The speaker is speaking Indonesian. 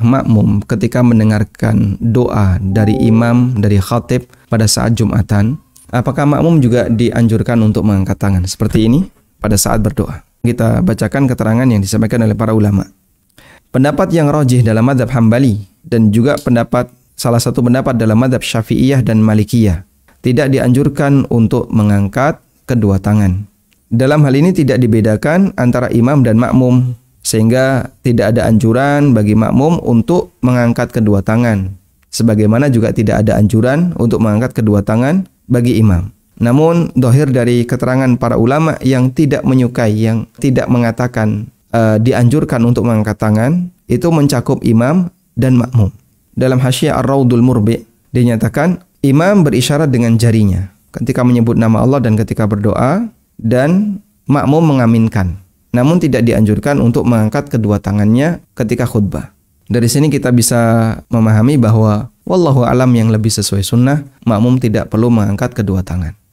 makmum ketika mendengarkan doa dari imam, dari khatib pada saat Jumatan, apakah makmum juga dianjurkan untuk mengangkat tangan seperti ini pada saat berdoa? Kita bacakan keterangan yang disampaikan oleh para ulama. Pendapat yang rojih dalam madhab Hambali dan juga pendapat salah satu pendapat dalam madhab Syafi'iyah dan Malikiyah tidak dianjurkan untuk mengangkat kedua tangan. Dalam hal ini tidak dibedakan antara imam dan makmum sehingga tidak ada anjuran bagi makmum untuk mengangkat kedua tangan sebagaimana juga tidak ada anjuran untuk mengangkat kedua tangan bagi imam namun dohir dari keterangan para ulama yang tidak menyukai yang tidak mengatakan uh, dianjurkan untuk mengangkat tangan itu mencakup imam dan makmum dalam hasyiah ar-raudul murbi dinyatakan imam berisyarat dengan jarinya ketika menyebut nama Allah dan ketika berdoa dan makmum mengaminkan namun tidak dianjurkan untuk mengangkat kedua tangannya ketika khutbah. Dari sini kita bisa memahami bahwa wallahu alam yang lebih sesuai sunnah, makmum tidak perlu mengangkat kedua tangan.